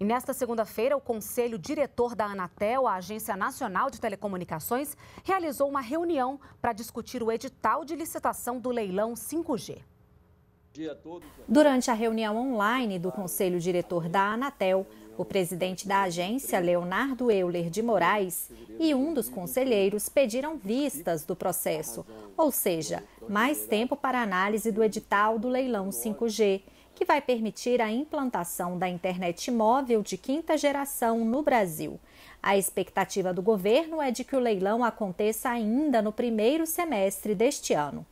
E nesta segunda-feira, o Conselho Diretor da Anatel, a Agência Nacional de Telecomunicações, realizou uma reunião para discutir o edital de licitação do leilão 5G. Então. Durante a reunião online do Conselho Diretor da Anatel, o presidente da agência, Leonardo Euler de Moraes, e um dos conselheiros pediram vistas do processo, ou seja, mais tempo para análise do edital do leilão 5G, que vai permitir a implantação da internet móvel de quinta geração no Brasil. A expectativa do governo é de que o leilão aconteça ainda no primeiro semestre deste ano.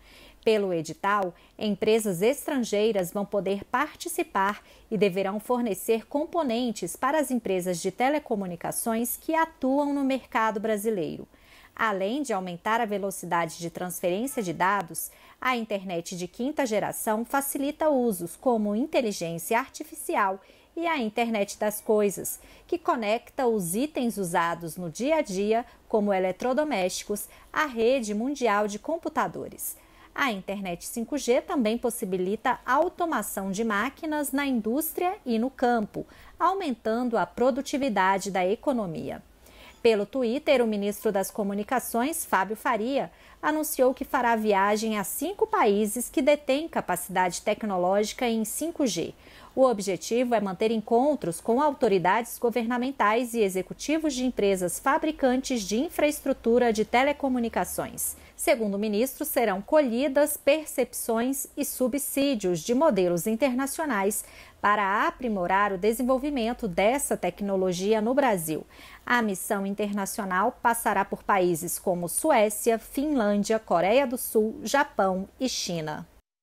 Pelo edital, empresas estrangeiras vão poder participar e deverão fornecer componentes para as empresas de telecomunicações que atuam no mercado brasileiro. Além de aumentar a velocidade de transferência de dados, a internet de quinta geração facilita usos como inteligência artificial e a internet das coisas, que conecta os itens usados no dia a dia, como eletrodomésticos, à rede mundial de computadores. A internet 5G também possibilita automação de máquinas na indústria e no campo, aumentando a produtividade da economia. Pelo Twitter, o ministro das Comunicações, Fábio Faria, anunciou que fará viagem a cinco países que detêm capacidade tecnológica em 5G. O objetivo é manter encontros com autoridades governamentais e executivos de empresas fabricantes de infraestrutura de telecomunicações. Segundo o ministro, serão colhidas percepções e subsídios de modelos internacionais para aprimorar o desenvolvimento dessa tecnologia no Brasil. A missão internacional passará por países como Suécia, Finlândia, Coreia do Sul, Japão e China.